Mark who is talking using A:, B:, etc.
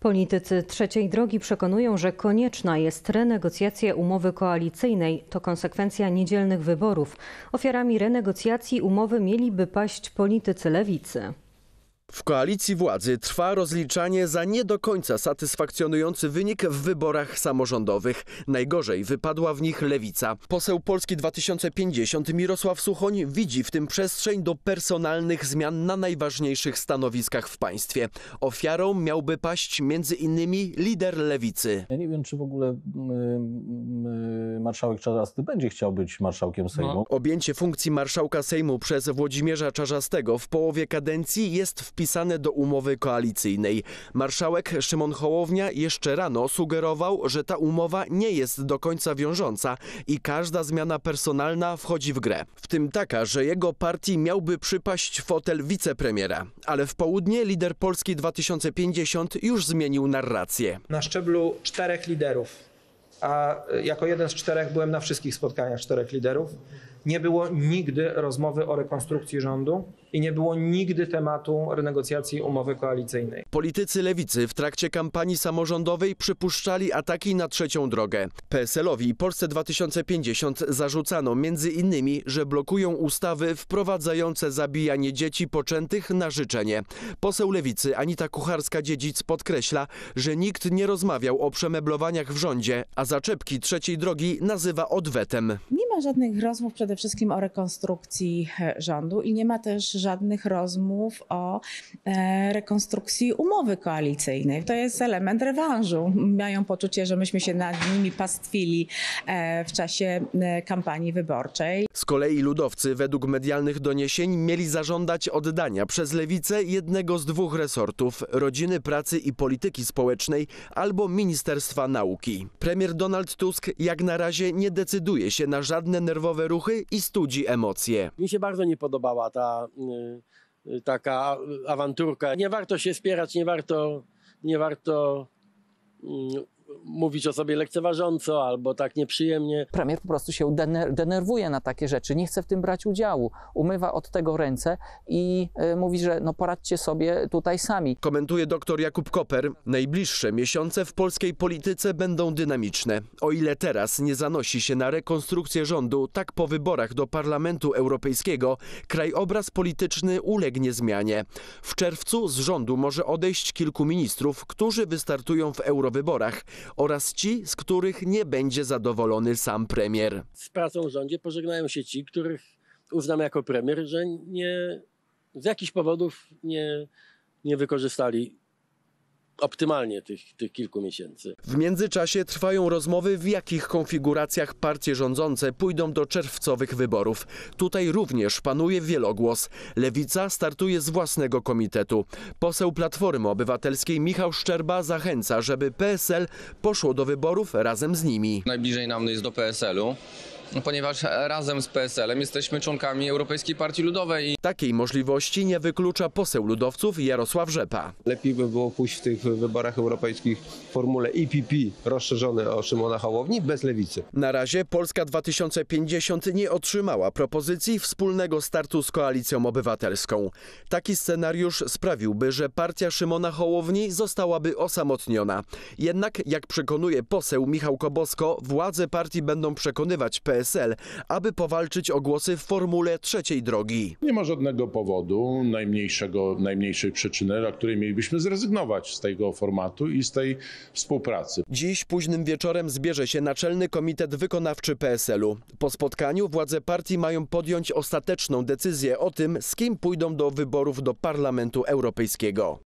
A: Politycy trzeciej drogi przekonują, że konieczna jest renegocjacja umowy koalicyjnej. To konsekwencja niedzielnych wyborów. Ofiarami renegocjacji umowy mieliby paść politycy lewicy. W koalicji władzy trwa rozliczanie za nie do końca satysfakcjonujący wynik w wyborach samorządowych. Najgorzej wypadła w nich lewica. Poseł Polski 2050 Mirosław Suchoń widzi w tym przestrzeń do personalnych zmian na najważniejszych stanowiskach w państwie. Ofiarą miałby paść między innymi lider lewicy. Ja nie wiem, czy w ogóle yy, marszałek Czarzasty będzie chciał być marszałkiem no. Sejmu. No. Objęcie funkcji marszałka Sejmu przez Włodzimierza Czarzastego w połowie kadencji jest w wpisane do umowy koalicyjnej. Marszałek Szymon Hołownia jeszcze rano sugerował, że ta umowa nie jest do końca wiążąca i każda zmiana personalna wchodzi w grę. W tym taka, że jego partii miałby przypaść fotel wicepremiera. Ale w południe lider Polski 2050 już zmienił narrację. Na szczeblu czterech liderów, a jako jeden z czterech byłem na wszystkich spotkaniach czterech liderów nie było nigdy rozmowy o rekonstrukcji rządu i nie było nigdy tematu renegocjacji umowy koalicyjnej. Politycy lewicy w trakcie kampanii samorządowej przypuszczali ataki na trzecią drogę. PSL-owi Polsce 2050 zarzucano m.in., że blokują ustawy wprowadzające zabijanie dzieci poczętych na życzenie. Poseł lewicy Anita Kucharska-Dziedzic podkreśla, że nikt nie rozmawiał o przemeblowaniach w rządzie, a zaczepki trzeciej drogi nazywa odwetem. Nie nie ma żadnych rozmów przede wszystkim o rekonstrukcji e, rządu i nie ma też żadnych rozmów o e, rekonstrukcji umowy koalicyjnej. To jest element rewanżu. Mają poczucie, że myśmy się nad nimi pastwili e, w czasie kampanii wyborczej. Z kolei ludowcy według medialnych doniesień mieli zażądać oddania przez lewicę jednego z dwóch resortów rodziny, pracy i polityki społecznej albo Ministerstwa Nauki. Premier Donald Tusk jak na razie nie decyduje się na żadne przesadne nerwowe ruchy i studzi emocje. Mi się bardzo nie podobała ta y, y, taka awanturka. Nie warto się spierać, nie warto, nie warto mm, mówić o sobie lekceważąco albo tak nieprzyjemnie. Premier po prostu się dener denerwuje na takie rzeczy, nie chce w tym brać udziału, umywa od tego ręce i y, mówi, że no poradźcie sobie tutaj sami. Komentuje dr Jakub Koper. Najbliższe miesiące w polskiej polityce będą dynamiczne. O ile teraz nie zanosi się na rekonstrukcję rządu, tak po wyborach do Parlamentu Europejskiego krajobraz polityczny ulegnie zmianie. W czerwcu z rządu może odejść kilku ministrów, którzy wystartują w eurowyborach oraz ci, z których nie będzie zadowolony sam premier. Z pracą w rządzie pożegnają się ci, których uznam jako premier, że nie, z jakichś powodów nie, nie wykorzystali optymalnie tych, tych kilku miesięcy. W międzyczasie trwają rozmowy, w jakich konfiguracjach partie rządzące pójdą do czerwcowych wyborów. Tutaj również panuje wielogłos. Lewica startuje z własnego komitetu. Poseł Platformy Obywatelskiej Michał Szczerba zachęca, żeby PSL poszło do wyborów razem z nimi. Najbliżej nam jest do PSL-u ponieważ razem z PSL-em jesteśmy członkami Europejskiej Partii Ludowej. Takiej możliwości nie wyklucza poseł ludowców Jarosław Rzepa. Lepiej by było pójść w tych wyborach europejskich w formule IPP rozszerzone o Szymona Hołowni bez lewicy. Na razie Polska 2050 nie otrzymała propozycji wspólnego startu z Koalicją Obywatelską. Taki scenariusz sprawiłby, że partia Szymona Hołowni zostałaby osamotniona. Jednak, jak przekonuje poseł Michał Kobosko, władze partii będą przekonywać PSL PSL, aby powalczyć o głosy w formule trzeciej drogi. Nie ma żadnego powodu, najmniejszego, najmniejszej przyczyny, dla której mielibyśmy zrezygnować z tego formatu i z tej współpracy. Dziś późnym wieczorem zbierze się Naczelny Komitet Wykonawczy PSL-u. Po spotkaniu władze partii mają podjąć ostateczną decyzję o tym, z kim pójdą do wyborów do Parlamentu Europejskiego.